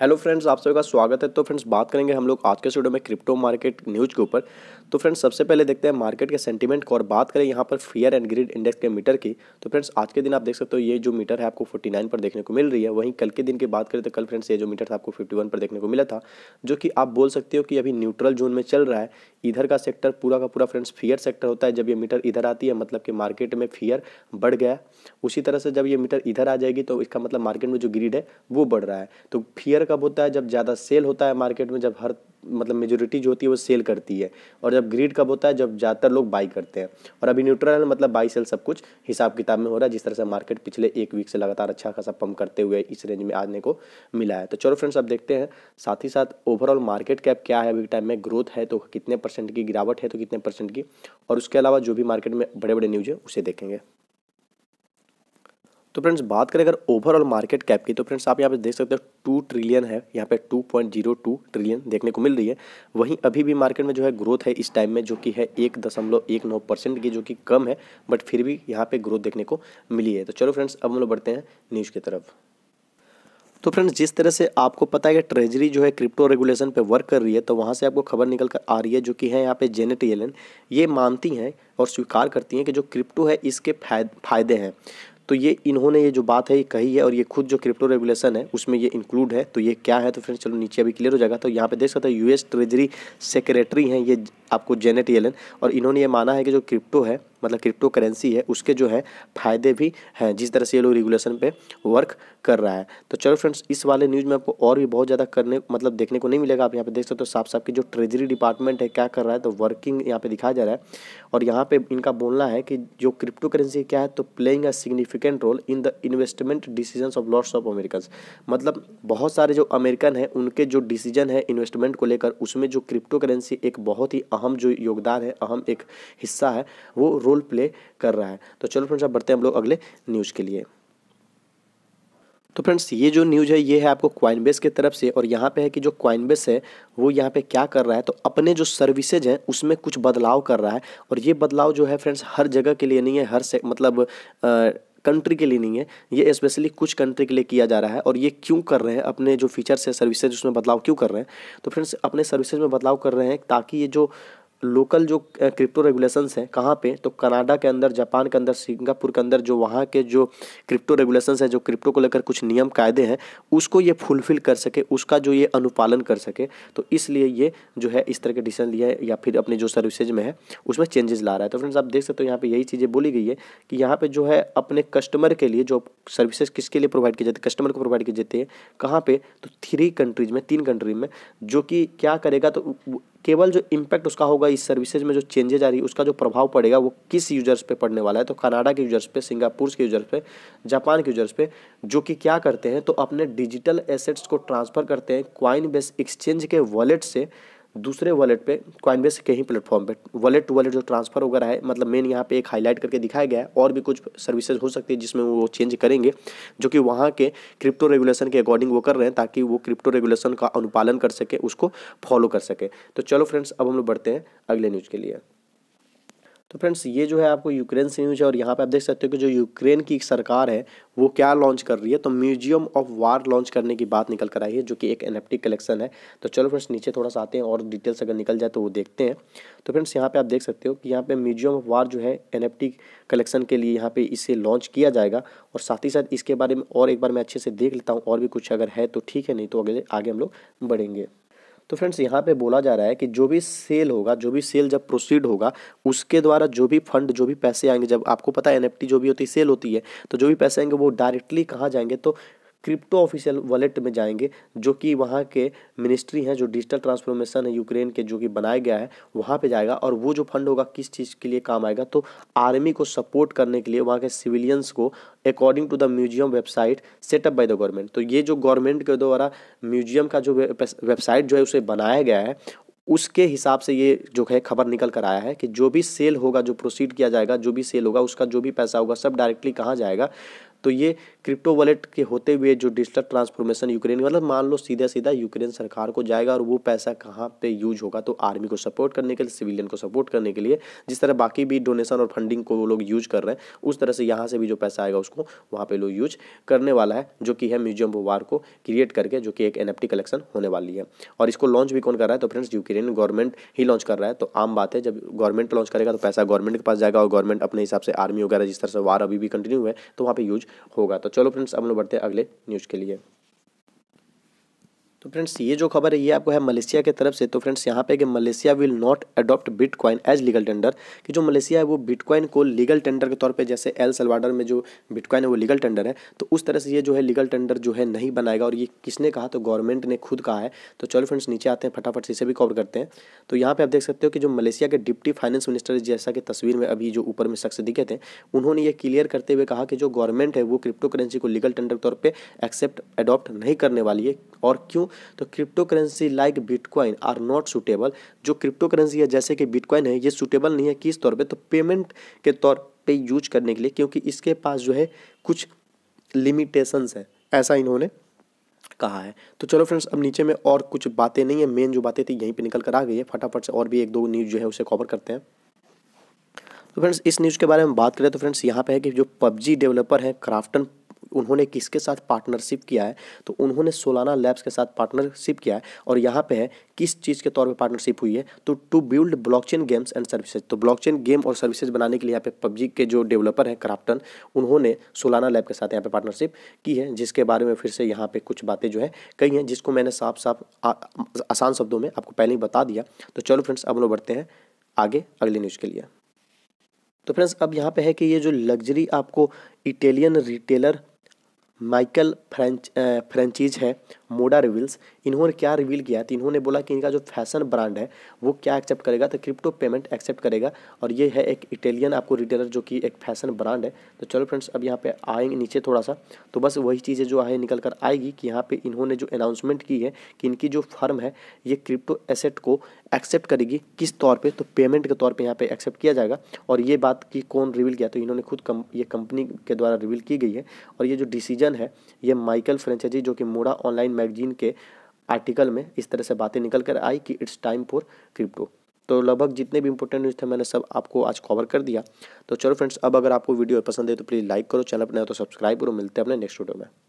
hello friends आप सभी का स्वागत है तो फ्रेंड्स बात करेंगे हम लोग आज के स्टूडियो में क्रिप्टो मार्केट न्यूज़ के ऊपर तो फ्रेंड्स सबसे पहले देखते हैं मार्केट के सेंटीमेंट को और बात करें यहाँ पर फियर एंड ग्रीड इंडेक्स के मीटर की तो फ्रेंड्स आज के दिन आप देख सकते हो ये जो मीटर है आपको फोर्टी पर देखने को मिल रही है वहीं कल के दिन की बात करें तो कल फ्रेंड्स ये जो मीटर था आपको फिफ्टी पर देखने को मिला था जो कि आप बोल सकते हो कि अभी न्यूट्रल जोन में चल रहा है इधर का सेक्टर पूरा का पूरा फ्रेंड्स फियर सेक्टर होता है जब ये मीटर इधर आती है मतलब कि मार्केट में फियर बढ़ गया उसी तरह से जब ये मीटर इधर आ जाएगी तो इसका मतलब मार्केट में जो ग्रीड है वो बढ़ रहा है तो फियर क्लियर कब होता है जब ज़्यादा सेल होता है मार्केट में जब हर मतलब मेजोरिटी जो होती है वो सेल करती है और जब ग्रीड कब होता है जब ज़्यादातर लोग बाई करते हैं और अभी न्यूट्रल है मतलब बाई सेल सब कुछ हिसाब किताब में हो रहा है जिस तरह से मार्केट पिछले एक वीक से लगातार अच्छा खासा पम्प करते हुए इस रेंज में आने को मिला है तो चलो फ्रेंड्स अब देखते हैं साथ ही साथ ओवरऑल मार्केट कैप क्या है अभी टाइम में ग्रोथ है तो कितने परसेंट की गिरावट है तो कितने परसेंट की और उसके अलावा जो भी मार्केट में बड़े बड़े न्यूज है उसे देखेंगे तो फ्रेंड्स बात करें अगर ओवरऑल मार्केट कैप की तो फ्रेंड्स आप यहाँ पे देख सकते हो टू ट्रिलियन है यहाँ पे two point zero two trillion देखने को मिल रही है वहीं अभी भी मार्केट में जो है ग्रोथ है इस टाइम में जो कि है एक दशमलव एक नौ परसेंट की जो कि कम है बट फिर भी यहाँ पे ग्रोथ देखने को मिली है तो चलो फ्रेंड्स अब हम लोग बढ़ते हैं न्यूज़ की तरफ तो फ्रेंड्स जिस तरह से आपको पता है कि ट्रेजरी जो है क्रिप्टो रेगुलेशन पे वर्क कर रही है तो वहाँ से आपको खबर निकल कर आ रही है जो कि है यहाँ पे जेनेट येलन ये मानती हैं और स्वीकार करती हैं कि जो क्रिप्टो है इसके फायदे हैं तो ये इन्होंने ये जो बात है ये कही है और ये खुद जो क्रिप्टो रेगुलेशन है उसमें ये इंक्लूड है तो ये क्या है तो फ्रेंड्स चलो नीचे अभी क्लियर हो जाएगा तो यहाँ पे देख सकते हैं यूएस ट्रेजरी सेक्रेटरी हैं ये आपको जेनेट येलन और इन्होंने ये माना है कि जो क्रिप्टो है मतलब क्रिप्टो करेंसी है उसके जो है फ़ायदे भी हैं जिस तरह से ये लोग रेगुलेशन पे वर्क कर रहा है तो चलो फ्रेंड्स इस वाले न्यूज़ में आपको और भी बहुत ज़्यादा करने मतलब देखने को नहीं मिलेगा आप यहाँ पे देख सकते हो तो साफ साफ कि जो ट्रेजरी डिपार्टमेंट है क्या कर रहा है तो वर्किंग यहाँ पे दिखाया जा रहा है और यहाँ पे इनका बोलना है कि जो क्रिप्टो करेंसी क्या है तो playing a significant role in the investment decision of lords of American मतलब बहुत सारे जो अमेरिकन हैं उनके जो डिसीजन है इन्वेस्टमेंट को लेकर उसमें जो क्रिप्टो करेंसी एक बहुत ही अहम जो योगदान है अहम एक हिस्सा है वो रोल प्ले कर रहा है तो चलो फ्रेंड्स अब बढ़ते हैं हम लोग अगले न्यूज़ के लिए तो फ्रेंड्स ये जो न्यूज है ये है आपको क्वाइनबेस की तरफ से और यहाँ पे है कि जो क्वाइनबेस है वो यहाँ पे क्या कर रहा है तो अपने जो सर्विसेज हैं उसमें कुछ बदलाव कर रहा है और ये बदलाव जो है फ्रेंड्स हर जगह के लिए नहीं है हर से मतलब आ, कंट्री के लिए नहीं है ये स्पेशली कुछ कंट्री के लिए किया जा रहा है और ये क्यों कर रहे हैं अपने जो फीचर्स है सर्विसेज उसमें बदलाव क्यों कर रहे हैं तो फ्रेंड्स अपने सर्विसेज में बदलाव कर रहे हैं ताकि ये जो लोकल जो क्रिप्टो रेगुलेशंस हैं कहाँ पे तो कनाडा के अंदर जापान के अंदर सिंगापुर के अंदर जो वहाँ के जो क्रिप्टो रेगुलेशंस हैं जो क्रिप्टो को लेकर कुछ नियम कायदे हैं उसको ये फुलफिल कर सके उसका जो ये अनुपालन कर सके तो इसलिए ये जो है इस तरह के डिसीजन लिया है या फिर अपने जो सर्विसेज में है उसमें चेंजेस ला रहा है तो फ्रेंड्स आप देख सकते हो यहाँ पर यही चीज़ें बोली गई है कि यहाँ पर जो है अपने कस्टमर के लिए जो सर्विसेज किसके लिए प्रोवाइड की जाती है कस्टमर को प्रोवाइड की जाती है कहाँ पर तो थ्री कंट्रीज में तीन कंट्री में जो कि क्या करेगा तो केवल जो इम्पैक्ट उसका होगा इस सर्विसेज में जो चेंजेज आ रही है उसका जो प्रभाव पड़ेगा वो किस यूजर्स पे पड़ने वाला है तो कनाडा के यूजर्स पे सिंगापुर के यूजर्स पे जापान के यूजर्स पे जो कि क्या करते हैं तो अपने डिजिटल एसेट्स को ट्रांसफ़र करते हैं क्वाइन बेस एक्सचेंज के वॉलेट से दूसरे वॉलेट पे कॉइनबेस के ही प्लेटफॉर्म पे वॉलेट टू वॉलेट जो ट्रांसफर वगैरह है मतलब मेन यहाँ पे एक हाईलाइट करके दिखाया गया है और भी कुछ सर्विसेज हो सकती है जिसमें वो चेंज करेंगे जो कि वहाँ के क्रिप्टो रेगुलेशन के अकॉर्डिंग वो कर रहे हैं ताकि वो क्रिप्टो रेगुलेशन का अनुपालन कर सके उसको फॉलो कर सके तो चलो फ्रेंड्स अब हम लोग बढ़ते हैं अगले न्यूज़ के लिए तो फ्रेंड्स ये जो है आपको यूक्रेन से न्यूज है और यहाँ पे आप देख सकते हो कि जो यूक्रेन की सरकार है वो क्या लॉन्च कर रही है तो म्यूजियम ऑफ वार लॉन्च करने की बात निकल कर आई है जो कि एक एन कलेक्शन है तो चलो फ्रेंड्स नीचे थोड़ा सा आते हैं और डिटेल्स अगर निकल जाए तो वो देखते हैं तो फ्रेंड्स यहाँ पे आप देख सकते हो कि यहाँ पे म्यूजियम ऑफ वार जो है एन कलेक्शन के लिए यहाँ पे इसे लॉन्च किया जाएगा और साथ ही साथ इसके बारे में और एक बार मैं अच्छे से देख लेता हूँ और भी कुछ अगर है तो ठीक है नहीं तो अगले आगे हम लोग बढ़ेंगे तो फ्रेंड्स यहाँ पे बोला जा रहा है कि जो भी सेल होगा जो भी सेल जब प्रोसीड होगा उसके द्वारा जो भी फंड जो भी पैसे आएंगे जब आपको पता है एन जो भी होती है सेल होती है तो जो भी पैसे आएंगे वो डायरेक्टली कहाँ जाएंगे तो क्रिप्टो ऑफिशियल वॉलेट में जाएंगे जो कि वहाँ के मिनिस्ट्री हैं जो डिजिटल ट्रांसफॉर्मेशन है यूक्रेन के जो कि बनाया गया है वहाँ पे जाएगा और वो जो फंड होगा किस चीज़ के लिए काम आएगा तो आर्मी को सपोर्ट करने के लिए वहाँ के सिविलियंस को according to the museum website set up by the government तो ये जो गवर्नमेंट के द्वारा म्यूजियम का जो वेबसाइट जो है उसे बनाया गया है उसके हिसाब से ये जो है खबर निकल कर आया है कि जो भी सेल होगा जो प्रोसीड किया जाएगा जो भी सेल होगा उसका जो भी पैसा होगा सब डायरेक्टली कहाँ जाएगा तो ये क्रिप्टो वॉलेट के होते हुए जो डिजिटल ट्रांसफॉर्मेशन यूक्रेन मतलब मान लो सीधा सीधा यूक्रेन सरकार को जाएगा और वो पैसा कहाँ पे यूज होगा तो आर्मी को सपोर्ट करने के लिए सिविलियन को सपोर्ट करने के लिए जिस तरह बाकी भी डोनेशन और फंडिंग को वो लोग यूज कर रहे हैं उस तरह से यहाँ से भी जो पैसा आएगा उसको वहाँ पर लोग यूज करने वाला है जो कि है म्यूजियम वार को क्रिएट करके जो कि एक एन कलेक्शन होने वाली है और इसको लॉन्च भी कौन कर रहा है तो फ्रेंड्स यूक्रेन गवर्नमेंट ही लॉन्च कर रहा है तो आम बात है जब गवर्नमेंट लॉन्च करेगा तो पैसा गवर्नमेंट के पास जाएगा और गवर्नमेंट अपने हिसाब से आर्मी वगैरह जिस तरह से वार अभी भी कंटिन्यू है तो वहाँ पर यूज होगा तो चलो फ्रेंड्स अब लोग बढ़ते हैं अगले न्यूज़ के लिए तो फ्रेंड्स ये जो खबर है ये आपको है मलेशिया की तरफ से तो फ्रेंड्स यहाँ पे कि Malaysia will not adopt bitcoin as legal tender कि जो मलेशिया है वो बिटकॉइन को लीगल टेंडर के तौर पे जैसे एल सलवाडर में जो बिटकॉइन है वो लीगल टेंडर है तो उस तरह से ये जो है लीगल टेंडर जो है नहीं बनाएगा और ये किसने कहा तो गवर्नमेंट ने खुद कहा है तो चलो फ्रेंड्स नीचे आते हैं फटाफट इसे भी कवर करते हैं तो यहाँ पर आप देख सकते हो कि जो मलेशिया के डिप्टी फाइनेंस मिनिस्टर जैसा कि तस्वीर में अभी जो ऊपर में शख्स दिखे थे उन्होंने ये क्लियर करते हुए कहा कि जो गवर्नमेंट है वो क्रिप्टो करेंसी को लीगल टेंडर के तौर पर एक्सेप्ट अडॉप्ट नहीं करने वाली है और क्यों तो crypto currency like bitcoin are not suitable जो क्रिप्टो करेंसी है जैसे कि बिटकॉइन है ये सुटेबल नहीं है किस तौर पे तो पेमेंट के तौर पे यूज करने के लिए क्योंकि इसके पास जो है कुछ लिमिटेशंस है ऐसा इन्होंने कहा है तो चलो फ्रेंड्स अब नीचे में और कुछ बातें नहीं है मेन जो बातें थी यहीं पर निकल कर आ गई है फटाफट से और भी एक दो न्यूज़ जो है उसे कवर करते हैं तो फ्रेंड्स इस न्यूज़ के बारे में बात करें तो फ्रेंड्स यहाँ पे है कि जो पबजी डेवलपर हैं क्राफ्टन उन्होंने किसके साथ पार्टनरशिप किया है तो उन्होंने सोलाना लैब्स के साथ पार्टनरशिप किया है और यहाँ पे है किस चीज़ के तौर पे पार्टनरशिप हुई है तो to build blockchain games and services तो ब्लॉकचेन गेम और सर्विसेज बनाने के लिए यहाँ पे पबजी के जो डेवलपर हैं क्राफ्टन उन्होंने सोलाना लैब के साथ यहाँ पे पार्टनरशिप की है जिसके बारे में फिर से यहाँ पे कुछ बातें जो है कही हैं जिसको मैंने साफ साफ आसान शब्दों में आपको पहले ही बता दिया तो चलो फ्रेंड्स अब लोग बढ़ते हैं आगे अगली न्यूज़ के लिए तो फ्रेंड्स अब यहाँ पे है कि ये जो लग्जरी आपको Italian retailer Michael French franchise है मोडा रिविल्स इन्होंने क्या रिवील किया तो इन्होंने बोला कि इनका जो फैशन ब्रांड है वो क्या एक्सेप्ट करेगा तो क्रिप्टो पेमेंट एक्सेप्ट करेगा और ये है एक इटालियन आपको रिटेलर जो कि एक फैशन ब्रांड है तो चलो फ्रेंड्स अब यहाँ पे आएंगे नीचे थोड़ा सा तो बस वही चीज़ें जो है निकल कर आएगी कि यहाँ पर इन्होंने जो अनाउंसमेंट की है कि इनकी जो फर्म है ये क्रिप्टो एसेट को एक्सेप्ट करेगी किस तौर पर तो पेमेंट के तौर पर यहाँ पर एक्सेप्ट किया जाएगा और ये बात कि कौन रिवील किया तो इन्होंने खुद कम ये कंपनी के द्वारा रिवील की गई है और ये जो डिसीजन रीज़न है ये माइकल फ्रेंचाइजी जो कि मोड़ा ऑनलाइन मैगजीन के आर्टिकल में इस तरह से बातें निकल कर आई कि इट्स टाइम फॉर क्रिप्टो तो लगभग जितने भी इंपॉर्टेंट न्यूज़ थे मैंने सब आपको आज कवर कर दिया तो चलो फ्रेंड्स अब अगर आपको वीडियो पसंद है तो प्लीज़ लाइक करो चैनल पर नया तो सब्सक्राइब करो मिलते हैं अपने नेक्स्ट वीडियो में